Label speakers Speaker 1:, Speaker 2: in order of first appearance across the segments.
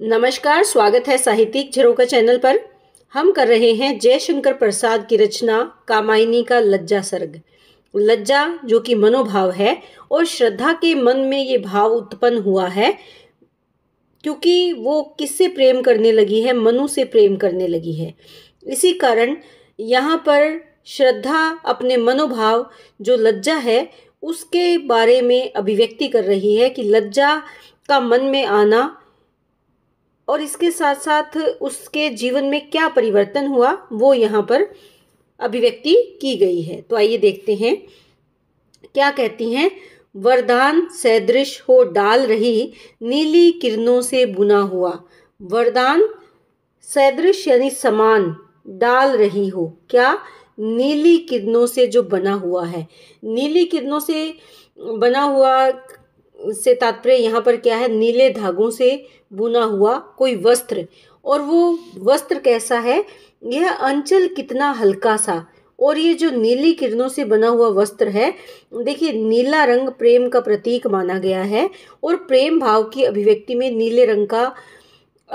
Speaker 1: नमस्कार स्वागत है साहित्यिक झरोका चैनल पर हम कर रहे हैं जयशंकर प्रसाद की रचना कामायनी का लज्जा सर्ग लज्जा जो कि मनोभाव है और श्रद्धा के मन में ये भाव उत्पन्न हुआ है क्योंकि वो किससे प्रेम करने लगी है मनु से प्रेम करने लगी है इसी कारण यहाँ पर श्रद्धा अपने मनोभाव जो लज्जा है उसके बारे में अभिव्यक्ति कर रही है कि लज्जा का मन में आना और इसके साथ साथ उसके जीवन में क्या परिवर्तन हुआ वो यहाँ पर अभिव्यक्ति की गई है तो आइए देखते हैं क्या कहती हैं वरदान सदृश हो डाल रही नीली किरणों से बुना हुआ वरदान सदृश यानी समान डाल रही हो क्या नीली किरणों से जो बना हुआ है नीली किरणों से बना हुआ से तात्पर्य यहाँ पर क्या है नीले धागों से बुना हुआ कोई वस्त्र और वो वस्त्र कैसा है यह अंचल कितना हल्का सा और ये जो नीली किरणों से बना हुआ वस्त्र है देखिए नीला रंग प्रेम का प्रतीक माना गया है और प्रेम भाव की अभिव्यक्ति में नीले रंग का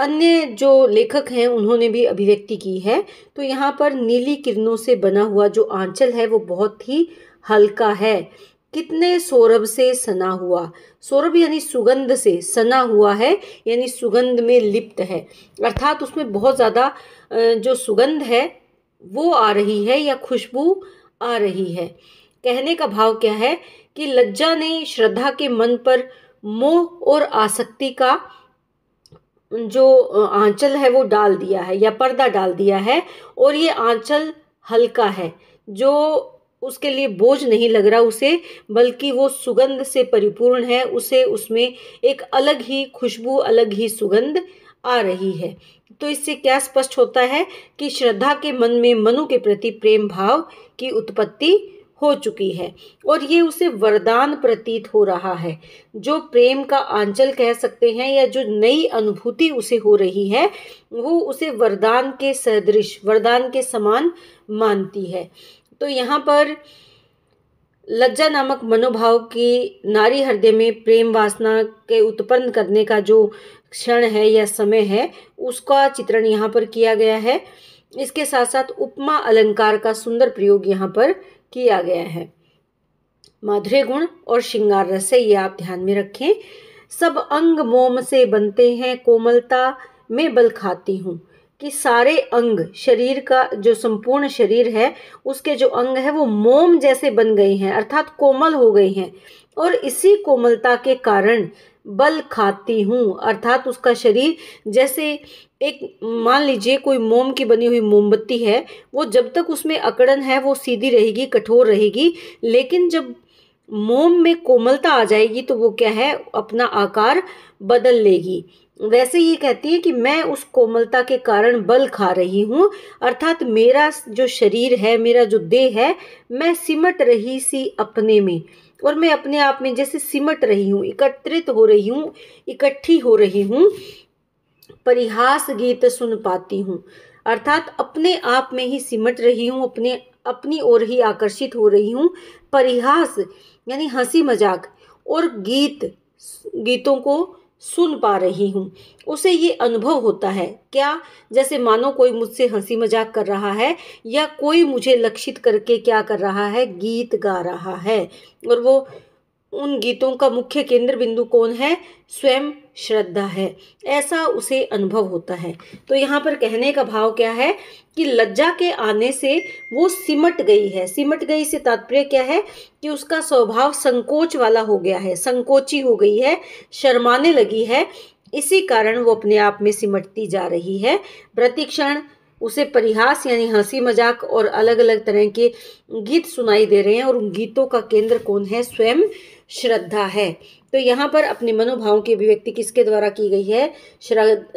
Speaker 1: अन्य जो लेखक हैं उन्होंने भी अभिव्यक्ति की है तो यहाँ पर नीली किरणों से बना हुआ जो आंचल है वो बहुत ही हल्का है कितने सौरभ से सना हुआ सौरभ यानी सुगंध से सना हुआ है यानी सुगंध में लिप्त है अर्थात उसमें बहुत ज़्यादा जो सुगंध है वो आ रही है या खुशबू आ रही है कहने का भाव क्या है कि लज्जा ने श्रद्धा के मन पर मोह और आसक्ति का जो आंचल है वो डाल दिया है या पर्दा डाल दिया है और ये आंचल हल्का है जो उसके लिए बोझ नहीं लग रहा उसे बल्कि वो सुगंध से परिपूर्ण है उसे उसमें एक अलग ही खुशबू अलग ही सुगंध आ रही है तो इससे क्या स्पष्ट होता है कि श्रद्धा के मन में मनु के प्रति प्रेम भाव की उत्पत्ति हो चुकी है और ये उसे वरदान प्रतीत हो रहा है जो प्रेम का आंचल कह सकते हैं या जो नई अनुभूति उसे हो रही है वो उसे वरदान के सदृश वरदान के समान मानती है तो यहाँ पर लज्जा नामक मनोभाव की नारी हृदय में प्रेम वासना के उत्पन्न करने का जो क्षण है या समय है उसका चित्रण यहाँ पर किया गया है इसके साथ साथ उपमा अलंकार का सुंदर प्रयोग यहाँ पर किया गया है माधुर्य गुण और श्रृंगार रस है ये आप ध्यान में रखें सब अंग मोम से बनते हैं कोमलता में बल खाती हूँ कि सारे अंग शरीर का जो संपूर्ण शरीर है उसके जो अंग है वो मोम जैसे बन गए हैं अर्थात कोमल हो गए हैं और इसी कोमलता के कारण बल खाती हूँ अर्थात उसका शरीर जैसे एक मान लीजिए कोई मोम की बनी हुई मोमबत्ती है वो जब तक उसमें अकड़न है वो सीधी रहेगी कठोर रहेगी लेकिन जब मोम में कोमलता आ जाएगी तो वो क्या है अपना आकार बदल लेगी वैसे ये कहती है कि मैं उस कोमलता के कारण बल खा रही हूँ अर्थात मेरा जो शरीर है मेरा जो देह है मैं सिमट रही सी अपने में और मैं अपने आप में जैसे सिमट रही हूँ एकत्रित हो रही हूँ इकट्ठी हो रही हूँ परिहास गीत सुन पाती हूँ अर्थात अपने आप में ही सिमट रही हूँ अपने अपनी ओर ही आकर्षित हो रही हूँ परिहास यानी हंसी मजाक और गीत गीतों को सुन पा रही हूँ उसे ये अनुभव होता है क्या जैसे मानो कोई मुझसे हंसी मजाक कर रहा है या कोई मुझे लक्षित करके क्या कर रहा है गीत गा रहा है और वो उन गीतों का मुख्य केंद्र बिंदु कौन है स्वयं श्रद्धा है ऐसा उसे अनुभव होता है तो यहाँ पर कहने का भाव क्या है कि लज्जा के आने से वो सिमट गई है सिमट गई से तात्पर्य क्या है कि उसका स्वभाव संकोच वाला हो गया है संकोची हो गई है शर्माने लगी है इसी कारण वो अपने आप में सिमटती जा रही है प्रतिक्षण उसे परिहास यानी हंसी मजाक और अलग अलग तरह के गीत सुनाई दे रहे हैं और उन गीतों का केंद्र कौन है स्वयं श्रद्धा है तो यहाँ पर अपने मनोभावों की अभिव्यक्ति किसके द्वारा की गई है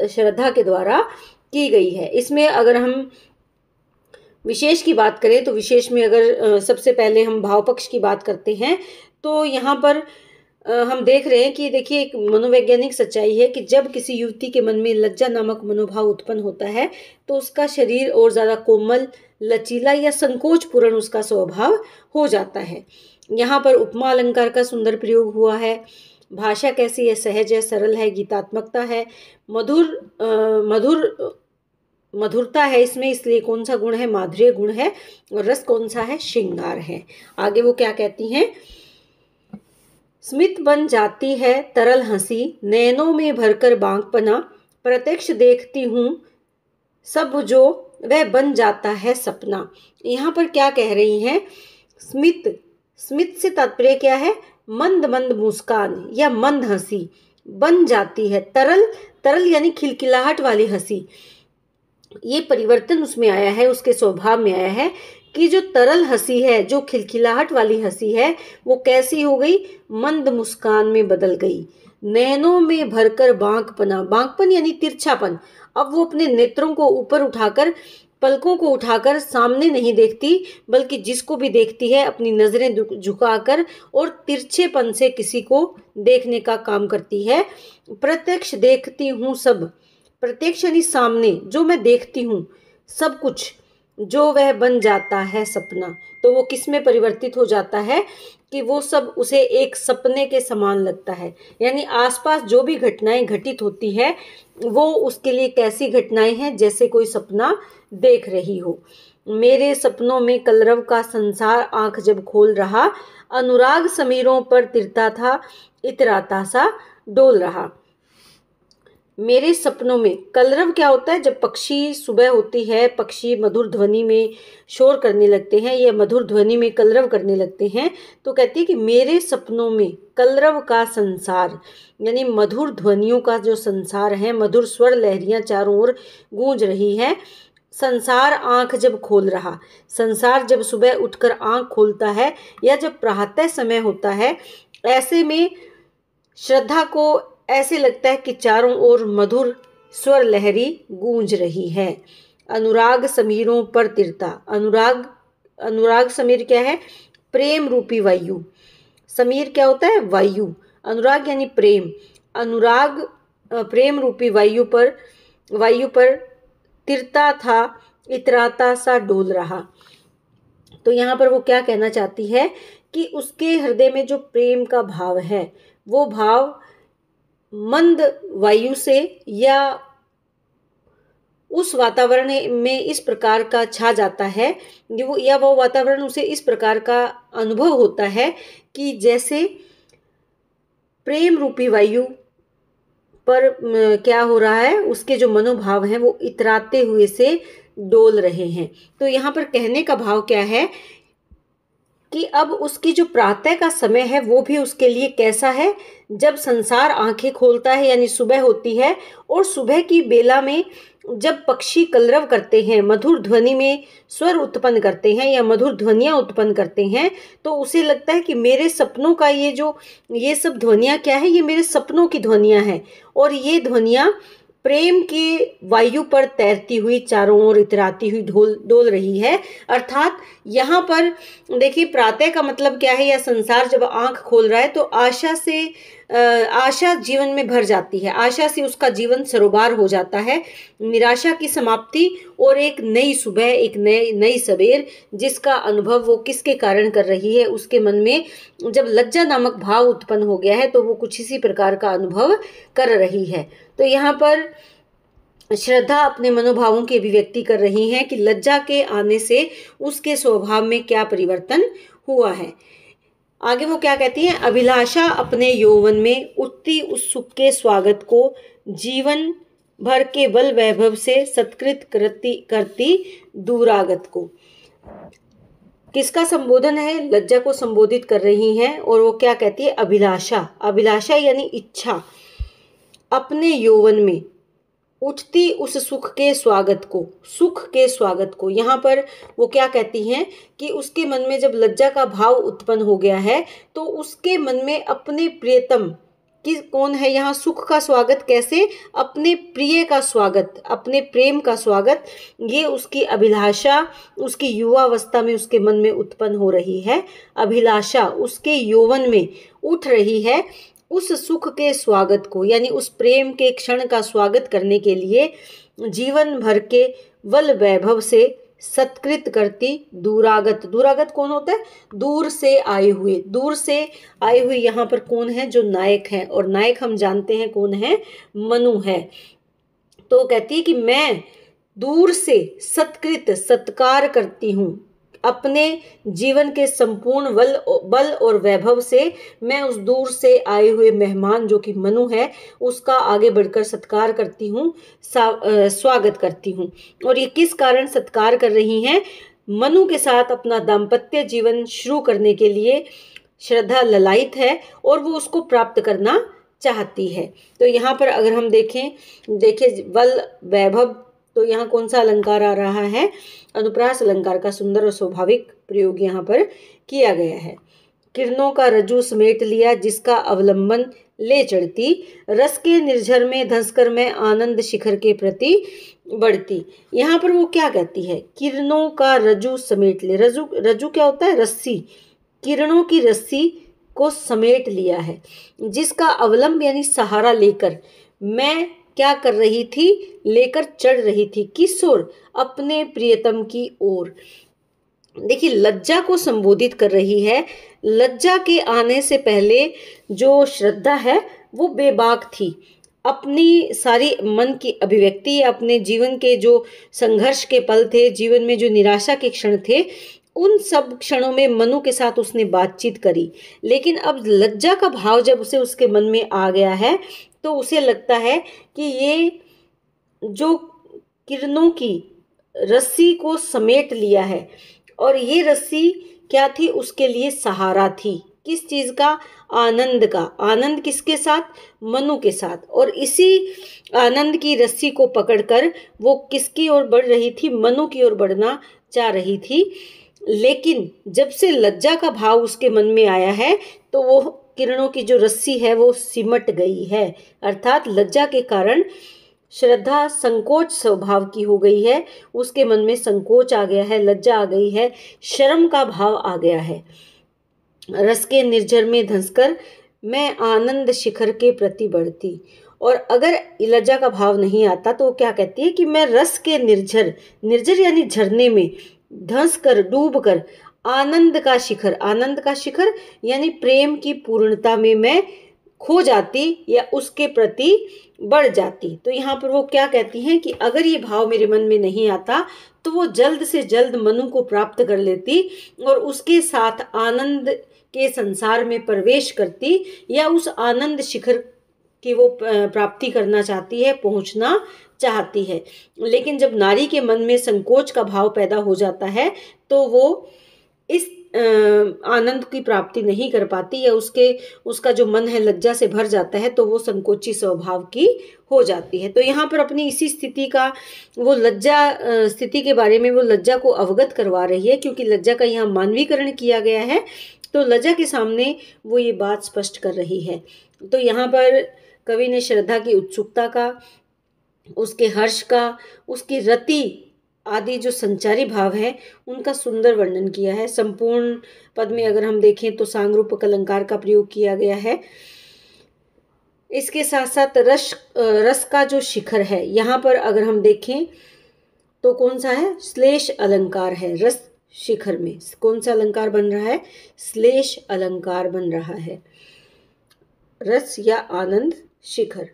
Speaker 1: श्रद्धा के द्वारा की गई है इसमें अगर हम विशेष की बात करें तो विशेष में अगर सबसे पहले हम भाव पक्ष की बात करते हैं तो यहाँ पर हम देख रहे हैं कि देखिए एक मनोवैज्ञानिक सच्चाई है कि जब किसी युवती के मन में लज्जा नामक मनोभाव उत्पन्न होता है तो उसका शरीर और ज़्यादा कोमल लचीला या संकोचपूर्ण उसका स्वभाव हो जाता है यहाँ पर उपमा अलंकार का सुंदर प्रयोग हुआ है भाषा कैसी है सहज है सरल है गीतात्मकता है मधुर आ, मधुर मधुरता है इसमें इसलिए कौन सा गुण है माधुर्य गुण है और रस कौन सा है श्रृंगार है आगे वो क्या कहती हैं स्मित बन जाती है तरल हंसी नैनों में भरकर बांकपना प्रत्यक्ष देखती हूँ सब जो वह बन जाता है सपना यहाँ पर क्या कह रही हैं स्मित स्मित से तात्पर्य क्या है मंद मंद मुस्कान या मंद हंसी बन जाती है तरल तरल यानी खिलखिलाहट वाली हंसी ये परिवर्तन उसमें आया है उसके स्वभाव में आया है कि जो तरल हंसी है जो खिलखिलाहट वाली हंसी है वो कैसी हो गई मंद मुस्कान में बदल गई नैनों में भरकर बांकपना बांकपन यानी तिरछापन अब वो अपने नेत्रों को ऊपर उठाकर पलकों को उठाकर सामने नहीं देखती बल्कि जिसको भी देखती है अपनी नज़रें झुकाकर और तिरछेपन से किसी को देखने का काम करती है प्रत्यक्ष देखती हूँ सब प्रत्यक्ष यानी सामने जो मैं देखती हूँ सब कुछ जो वह बन जाता है सपना तो वो किस में परिवर्तित हो जाता है कि वो सब उसे एक सपने के समान लगता है यानी आसपास जो भी घटनाएं घटित होती है वो उसके लिए कैसी घटनाएं हैं जैसे कोई सपना देख रही हो मेरे सपनों में कलरव का संसार आंख जब खोल रहा अनुराग समीरों पर तिरता था इतराता सा डोल रहा मेरे सपनों में कलरव क्या होता है जब पक्षी सुबह होती है पक्षी मधुर ध्वनि में शोर करने लगते हैं या मधुर ध्वनि में कलरव करने लगते हैं तो कहती है कि मेरे सपनों में कलरव का संसार यानी मधुर ध्वनियों का जो संसार है मधुर स्वर लहरियाँ चारों ओर गूंज रही है संसार आंख जब खोल रहा संसार जब सुबह उठकर आंख खोलता है या जब प्रातः समय होता है ऐसे में श्रद्धा को ऐसे लगता है कि चारों ओर मधुर स्वर लहरी गूंज रही है अनुराग समीरों पर तिरता अनुराग अनुराग समीर क्या है प्रेम रूपी वायु समीर क्या होता है वायु अनुराग यानी प्रेम अनुराग प्रेम रूपी वायु पर वायु पर तिरता था इतराता सा डोल रहा तो यहाँ पर वो क्या कहना चाहती है कि उसके हृदय में जो प्रेम का भाव है वो भाव मंद वायु से या उस वातावरण में इस प्रकार का छा जाता है या वो वातावरण उसे इस प्रकार का अनुभव होता है कि जैसे प्रेम रूपी वायु पर क्या हो रहा है उसके जो मनोभाव हैं वो इतराते हुए से डोल रहे हैं तो यहाँ पर कहने का भाव क्या है कि अब उसकी जो प्रातः का समय है वो भी उसके लिए कैसा है जब संसार आंखें खोलता है यानी सुबह होती है और सुबह की बेला में जब पक्षी कलरव करते हैं मधुर ध्वनि में स्वर उत्पन्न करते हैं या मधुर ध्वनियाँ उत्पन्न करते हैं तो उसे लगता है कि मेरे सपनों का ये जो ये सब ध्वनियाँ क्या है ये मेरे सपनों की ध्वनियाँ हैं और ये ध्वनियाँ प्रेम की वायु पर तैरती हुई चारों ओर इतराती हुई ढोल डोल रही है अर्थात यहाँ पर देखिए प्रातः का मतलब क्या है या संसार जब आंख खोल रहा है तो आशा से आशा जीवन में भर जाती है आशा से उसका जीवन सरोबार हो जाता है निराशा की समाप्ति और एक नई सुबह एक नए नई सवेर जिसका अनुभव वो किसके कारण कर रही है उसके मन में जब लज्जा नामक भाव उत्पन्न हो गया है तो वो कुछ इसी प्रकार का अनुभव कर रही है तो यहाँ पर श्रद्धा अपने मनोभावों की अभिव्यक्ति कर रही हैं कि लज्जा के आने से उसके स्वभाव में क्या परिवर्तन हुआ है आगे वो क्या कहती हैं अभिलाषा अपने यौवन में उठती उस सुख के स्वागत को जीवन भर के बल वैभव से सत्कृत करती करती दूरागत को किसका संबोधन है लज्जा को संबोधित कर रही हैं और वो क्या कहती है अभिलाषा अभिलाषा यानी इच्छा अपने यौवन में उठती उस सुख के स्वागत को सुख के स्वागत को यहाँ पर वो क्या कहती हैं कि उसके मन में जब लज्जा का भाव उत्पन्न हो गया है तो उसके मन में अपने प्रियतम कि कौन है यहाँ सुख का स्वागत कैसे अपने प्रिय का स्वागत अपने प्रेम का स्वागत ये उसकी अभिलाषा उसकी युवावस्था में उसके मन में उत्पन्न हो रही है अभिलाषा उसके यौवन में उठ रही है उस सुख के स्वागत को यानी उस प्रेम के क्षण का स्वागत करने के लिए जीवन भर के वल वैभव से सत्कृत करती दूरागत दूरागत कौन होता है दूर से आए हुए दूर से आए हुए यहाँ पर कौन है जो नायक है और नायक हम जानते हैं कौन है मनु है तो कहती है कि मैं दूर से सत्कृत सत्कार करती हूँ अपने जीवन के संपूर्ण बल बल और वैभव से मैं उस दूर से आए हुए मेहमान जो कि मनु है उसका आगे बढ़कर सत्कार करती हूँ स्वागत करती हूँ और ये किस कारण सत्कार कर रही हैं मनु के साथ अपना दाम्पत्य जीवन शुरू करने के लिए श्रद्धा ललायित है और वो उसको प्राप्त करना चाहती है तो यहाँ पर अगर हम देखें देखें बल वैभव तो यहाँ कौन सा अलंकार आ रहा है अनुप्रास अलंकार का सुंदर और स्वाभाविक प्रयोग यहाँ पर किया गया है किरणों का रजू समेट लिया जिसका अवलंबन ले चढ़ती रस के निर्झर में धंसकर में आनंद शिखर के प्रति बढ़ती यहाँ पर वो क्या कहती है किरणों का रजू समेट ले रजू रजू क्या होता है रस्सी किरणों की रस्सी को समेट लिया है जिसका अवलंब यानी सहारा लेकर मैं क्या कर रही थी लेकर चढ़ रही थी किस ओर अपने प्रियतम की ओर देखिए लज्जा को संबोधित कर रही है लज्जा के आने से पहले जो श्रद्धा है वो बेबाक थी अपनी सारी मन की अभिव्यक्ति अपने जीवन के जो संघर्ष के पल थे जीवन में जो निराशा के क्षण थे उन सब क्षणों में मनु के साथ उसने बातचीत करी लेकिन अब लज्जा का भाव जब उसे उसके मन में आ गया है तो उसे लगता है कि ये जो किरणों की रस्सी को समेट लिया है और ये रस्सी क्या थी उसके लिए सहारा थी किस चीज़ का आनंद का आनंद किसके साथ मनु के साथ और इसी आनंद की रस्सी को पकड़कर वो किसकी ओर बढ़ रही थी मनु की ओर बढ़ना चाह रही थी लेकिन जब से लज्जा का भाव उसके मन में आया है तो वो किरणों की जो रस्सी है वो सिमट गई है अर्थात लज्जा के कारण श्रद्धा संकोच स्वभाव की हो गई है उसके मन में संकोच आ गया है लज्जा आ गई है शर्म का भाव आ गया है रस के निर्जर में धंसकर मैं आनंद शिखर के प्रति बढ़ती और अगर लज्जा का भाव नहीं आता तो वो क्या कहती है कि मैं रस के निर्जर निर्जर यानी झरने में धंस कर डूब कर आनंद का शिखर आनंद का शिखर यानी प्रेम की पूर्णता में मैं खो जाती या उसके प्रति बढ़ जाती तो यहाँ पर वो क्या कहती हैं कि अगर ये भाव मेरे मन में नहीं आता तो वो जल्द से जल्द मनु को प्राप्त कर लेती और उसके साथ आनंद के संसार में प्रवेश करती या उस आनंद शिखर की वो प्राप्ति करना चाहती है पहुँचना चाहती है लेकिन जब नारी के मन में संकोच का भाव पैदा हो जाता है तो वो इस आनंद की प्राप्ति नहीं कर पाती या उसके उसका जो मन है लज्जा से भर जाता है तो वो संकोची स्वभाव की हो जाती है तो यहाँ पर अपनी इसी स्थिति का वो लज्जा स्थिति के बारे में वो लज्जा को अवगत करवा रही है क्योंकि लज्जा का यहाँ मानवीकरण किया गया है तो लज्जा के सामने वो ये बात स्पष्ट कर रही है तो यहाँ पर कवि ने श्रद्धा की उत्सुकता का उसके हर्ष का उसकी रति आदि जो संचारी भाव है उनका सुंदर वर्णन किया है संपूर्ण पद में अगर हम देखें तो सांग अलंकार का प्रयोग किया गया है इसके साथ साथ रस रस का जो शिखर है यहाँ पर अगर हम देखें तो कौन सा है श्लेष अलंकार है रस शिखर में कौन सा अलंकार बन रहा है श्लेष अलंकार बन रहा है रस या आनंद शिखर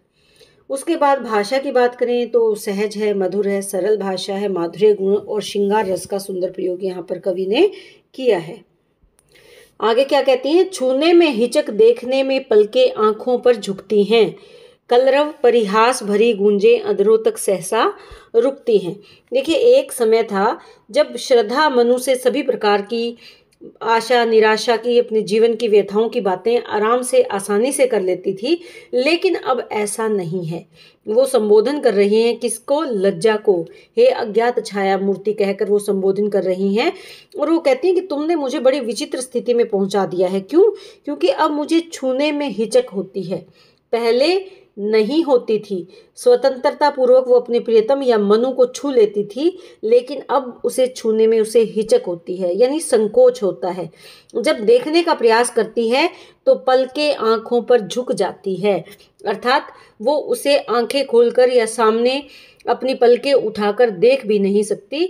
Speaker 1: उसके बाद भाषा की बात करें तो सहज है मधुर है सरल भाषा है माधुर्य गुण और श्रृंगार रस का सुंदर प्रयोग यहाँ पर कवि ने किया है आगे क्या कहती हैं छूने में हिचक देखने में पलके आंखों पर झुकती हैं कलरव परिहास भरी गूंजे अधरों तक सहसा रुकती हैं देखिए एक समय था जब श्रद्धा मनु से सभी प्रकार की आशा निराशा की अपने जीवन की व्यथाओं की बातें आराम से आसानी से कर लेती थी लेकिन अब ऐसा नहीं है वो संबोधन कर रही हैं किसको लज्जा को हे अज्ञात छाया मूर्ति कहकर वो संबोधन कर रही हैं और वो कहती हैं कि तुमने मुझे बड़ी विचित्र स्थिति में पहुंचा दिया है क्यों क्योंकि अब मुझे छूने में हिचक होती है पहले नहीं होती थी स्वतंत्रता पूर्वक वो अपने प्रियतम या मनु को छू लेती थी लेकिन अब उसे छूने में उसे हिचक होती है यानी संकोच होता है जब देखने का प्रयास करती है तो पलके आंखों पर झुक जाती है अर्थात वो उसे आंखें खोलकर या सामने अपनी पलकें उठाकर देख भी नहीं सकती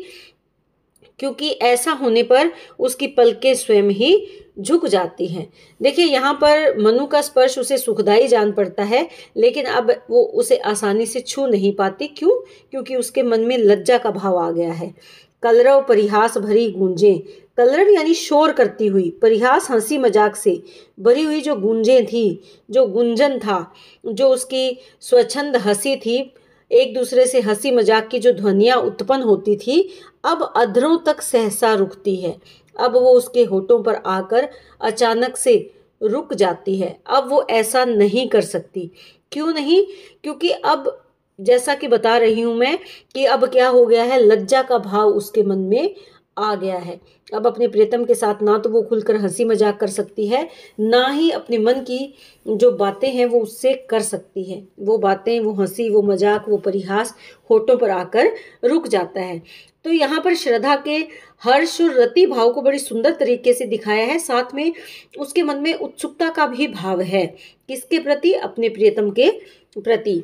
Speaker 1: क्योंकि ऐसा होने पर उसकी पलके स्वयं ही झुक जाती हैं देखिए यहाँ पर मनु का स्पर्श उसे सुखदाई जान पड़ता है लेकिन अब वो उसे आसानी से छू नहीं पाती क्यों क्योंकि उसके मन में लज्जा का भाव आ गया है कलरव परिहास भरी गूंजे कलरव यानी शोर करती हुई परिहास हंसी मजाक से भरी हुई जो गूंजे थी जो गुंजन था जो उसकी स्वच्छंद हंसी थी एक दूसरे से हंसी मजाक की जो ध्वनियाँ उत्पन्न होती थी अब अधरों तक सहसा रुकती है अब वो उसके होठों पर आकर अचानक से रुक जाती है अब वो ऐसा नहीं कर सकती क्यों नहीं क्योंकि अब जैसा कि बता रही हूँ मैं कि अब क्या हो गया है लज्जा का भाव उसके मन में आ गया है अब अपने प्रियतम के साथ ना तो वो खुलकर हंसी मजाक कर सकती है ना ही अपने मन की जो बातें हैं वो उससे कर सकती है वो बातें वो हंसी वो मजाक वो परिहास होठों पर आकर रुक जाता है तो यहाँ पर श्रद्धा के हर्ष और रति भाव को बड़ी सुंदर तरीके से दिखाया है साथ में उसके मन में उत्सुकता का भी भाव है किसके प्रति अपने प्रियतम के प्रति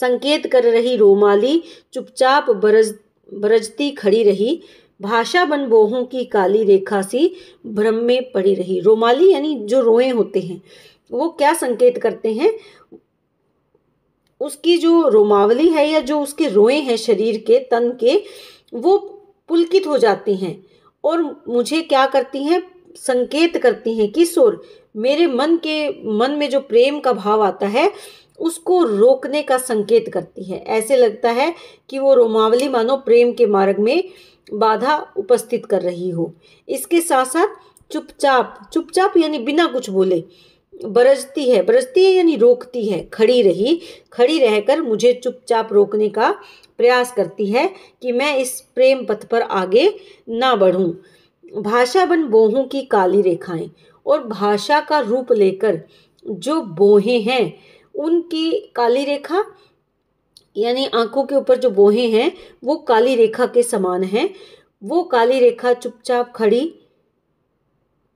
Speaker 1: संकेत कर रही रोमाली चुपचाप बरज बरजती खड़ी रही भाषा बनबोहों की काली रेखा सी भ्रम में पड़ी रही रोमाली यानी जो रोए होते हैं वो क्या संकेत करते हैं उसकी जो रोमावली है या जो उसके रोए हैं शरीर के तन के वो पुलकित हो जाती हैं और मुझे क्या करती हैं संकेत करती हैं कि सुर मेरे मन के मन में जो प्रेम का भाव आता है उसको रोकने का संकेत करती है ऐसे लगता है कि वो रोमावली मानो प्रेम के मार्ग में बाधा उपस्थित कर रही हो इसके साथ साथ चुपचाप चुपचाप यानी बिना कुछ बोले बरजती है बरजती है यानी रोकती है खड़ी रही खड़ी रहकर मुझे चुपचाप रोकने का प्रयास करती है कि मैं इस प्रेम पथ पर आगे ना बढ़ूं भाषा बन बोहों की काली रेखाएं और भाषा का रूप लेकर जो बोहे हैं उनकी काली रेखा यानी आंखों के ऊपर जो बोहे हैं वो काली रेखा के समान हैं वो काली रेखा चुपचाप खड़ी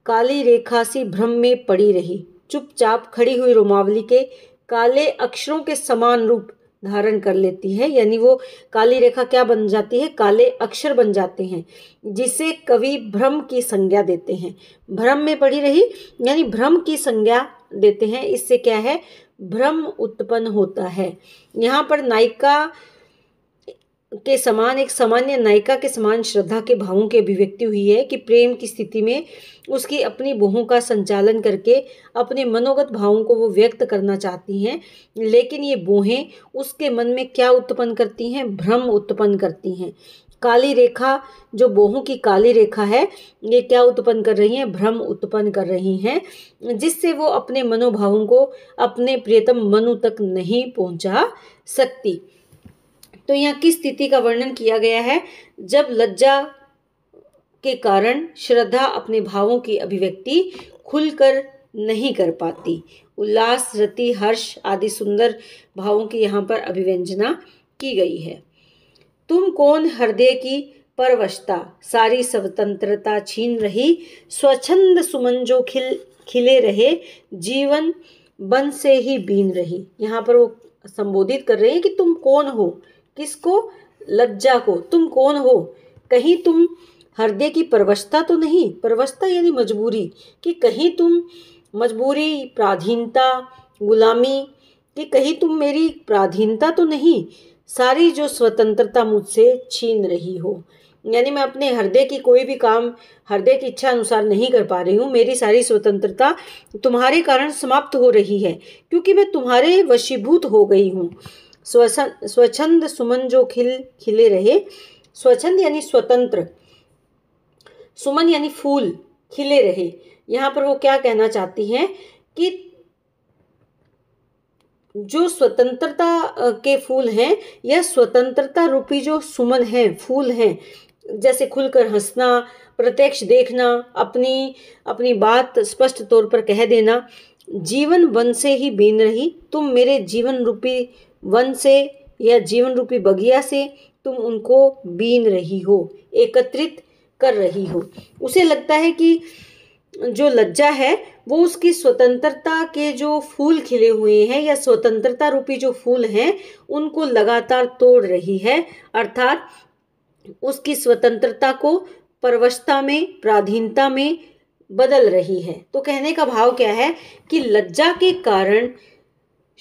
Speaker 1: काली रेखा सी भ्रम में पड़ी रही चुपचाप खड़ी हुई रोमावली के काले अक्षरों के समान रूप धारण कर लेती है यानी वो काली रेखा क्या बन जाती है काले अक्षर बन जाते हैं जिसे कवि भ्रम की संज्ञा देते हैं भ्रम में पड़ी रही यानी भ्रम की संज्ञा देते हैं इससे क्या है भ्रम उत्पन्न होता है यहाँ पर नायिका के समान एक सामान्य नायिका के समान श्रद्धा के भावों की अभिव्यक्ति हुई है कि प्रेम की स्थिति में उसकी अपनी बोहों का संचालन करके अपने मनोगत भावों को वो व्यक्त करना चाहती हैं लेकिन ये बोहें उसके मन में क्या उत्पन्न करती हैं भ्रम उत्पन्न करती हैं काली रेखा जो बोहों की काली रेखा है ये क्या उत्पन्न कर रही है भ्रम उत्पन्न कर रही है जिससे वो अपने मनोभावों को अपने प्रियतम मनु तक नहीं पहुंचा सकती तो यहाँ किस स्थिति का वर्णन किया गया है जब लज्जा के कारण श्रद्धा अपने भावों की अभिव्यक्ति खुलकर नहीं कर पाती उल्लास रति हर्ष आदि सुंदर भावों की यहाँ पर अभिव्यंजना की गई है तुम कौन हृदय की परवशता सारी स्वतंत्रता छीन रही स्वच्छंद सुमन जो खिल खिले रहे जीवन बन से ही बीन रही यहाँ पर वो संबोधित कर रहे हैं कि तुम कौन हो किसको लज्जा को तुम कौन हो कहीं तुम हृदय की परवशता तो नहीं परवशता यानी मजबूरी कि कहीं तुम मजबूरी प्राधीनता गुलामी कि कहीं तुम मेरी प्राधीनता तो नहीं सारी जो स्वतंत्रता मुझसे छीन रही हो यानी मैं अपने हृदय की कोई भी काम हृदय की इच्छा अनुसार नहीं कर पा रही हूँ मेरी सारी स्वतंत्रता तुम्हारे कारण समाप्त हो रही है क्योंकि मैं तुम्हारे वशीभूत हो गई हूँ स्वच्छंद सुमन जो खिल खिले रहे स्वच्छंद यानी स्वतंत्र सुमन यानी फूल खिले रहे यहाँ पर वो क्या कहना चाहती हैं कि जो स्वतंत्रता के फूल हैं या स्वतंत्रता रूपी जो सुमन हैं फूल हैं जैसे खुलकर हंसना प्रत्यक्ष देखना अपनी अपनी बात स्पष्ट तौर पर कह देना जीवन वन से ही बीन रही तुम मेरे जीवन रूपी वन से या जीवन रूपी बगिया से तुम उनको बीन रही हो एकत्रित कर रही हो उसे लगता है कि जो लज्जा है वो उसकी स्वतंत्रता के जो फूल खिले हुए हैं या स्वतंत्रता रूपी जो फूल हैं उनको लगातार तोड़ रही है अर्थात उसकी स्वतंत्रता को परवशता में प्राधीनता में बदल रही है तो कहने का भाव क्या है कि लज्जा के कारण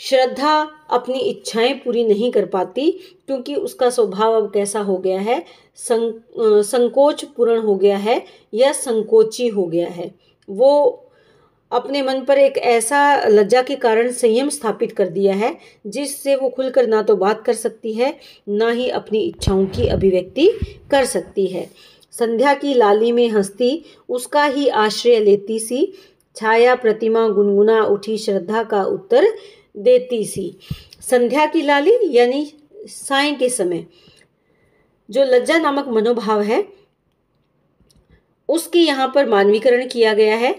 Speaker 1: श्रद्धा अपनी इच्छाएं पूरी नहीं कर पाती क्योंकि उसका स्वभाव अब कैसा हो गया है संकोच पूर्ण हो गया है या संकोची हो गया है वो अपने मन पर एक ऐसा लज्जा के कारण संयम स्थापित कर दिया है जिससे वो खुलकर ना तो बात कर सकती है ना ही अपनी इच्छाओं की अभिव्यक्ति कर सकती है संध्या की लाली में हंसती उसका ही आश्रय लेती सी छाया प्रतिमा गुनगुना उठी श्रद्धा का उत्तर देती सी संध्या की लाली यानी साय के समय जो लज्जा नामक मनोभाव है उसकी यहाँ पर मानवीकरण किया गया है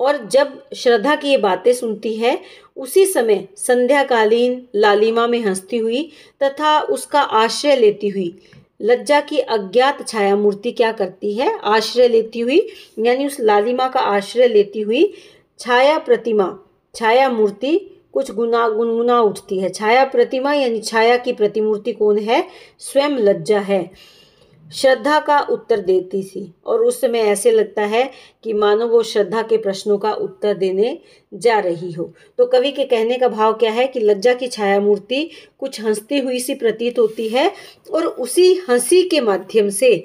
Speaker 1: और जब श्रद्धा की ये बातें सुनती है उसी समय संध्याकालीन लालिमा में हंसती हुई तथा उसका आश्रय लेती हुई लज्जा की अज्ञात छाया मूर्ति क्या करती है आश्रय लेती हुई यानी उस लालिमा का आश्रय लेती हुई छाया प्रतिमा छाया मूर्ति कुछ गुना गुनगुना उठती है छाया प्रतिमा यानी छाया की प्रतिमूर्ति कौन है स्वयं लज्जा है श्रद्धा का उत्तर देती थी और उस समय ऐसे लगता है कि मानो वो श्रद्धा के प्रश्नों का उत्तर देने जा रही हो तो कवि के कहने का भाव क्या है कि लज्जा की छाया मूर्ति कुछ हंसती हुई सी प्रतीत होती है और उसी हंसी के माध्यम से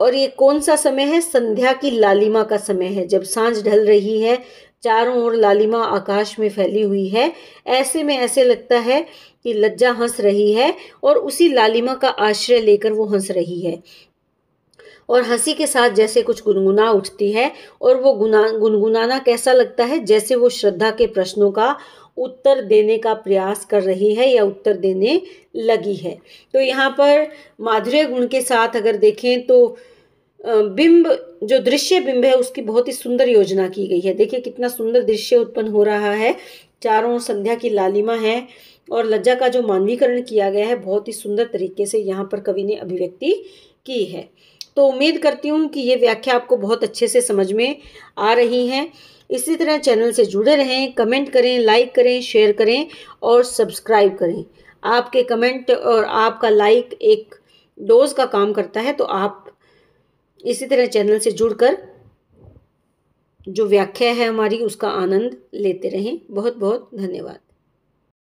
Speaker 1: और ये कौन सा समय है संध्या की लालिमा का समय है जब सांझ ढल रही है चारों ओर लालिमा आकाश में फैली हुई है ऐसे में ऐसे लगता है कि लज्जा हंस रही है और उसी लालिमा का आश्रय लेकर वो हंस रही है और हंसी के साथ जैसे कुछ गुनगुना उठती है और वो गुना गुनगुनाना कैसा लगता है जैसे वो श्रद्धा के प्रश्नों का उत्तर देने का प्रयास कर रही है या उत्तर देने लगी है तो यहाँ पर माधुर्य गुण के साथ अगर देखें तो बिंब जो दृश्य बिंब है उसकी बहुत ही सुंदर योजना की गई है देखिए कितना सुंदर दृश्य उत्पन्न हो रहा है चारों संध्या की लालिमा है और लज्जा का जो मानवीकरण किया गया है बहुत ही सुंदर तरीके से यहाँ पर कवि ने अभिव्यक्ति की है तो उम्मीद करती हूँ कि ये व्याख्या आपको बहुत अच्छे से समझ में आ रही है इसी तरह चैनल से जुड़े रहें कमेंट करें लाइक करें शेयर करें और सब्सक्राइब करें आपके कमेंट और आपका लाइक एक डोज का काम करता है तो आप इसी तरह चैनल से जुड़कर जो व्याख्या है हमारी उसका आनंद लेते रहें बहुत बहुत धन्यवाद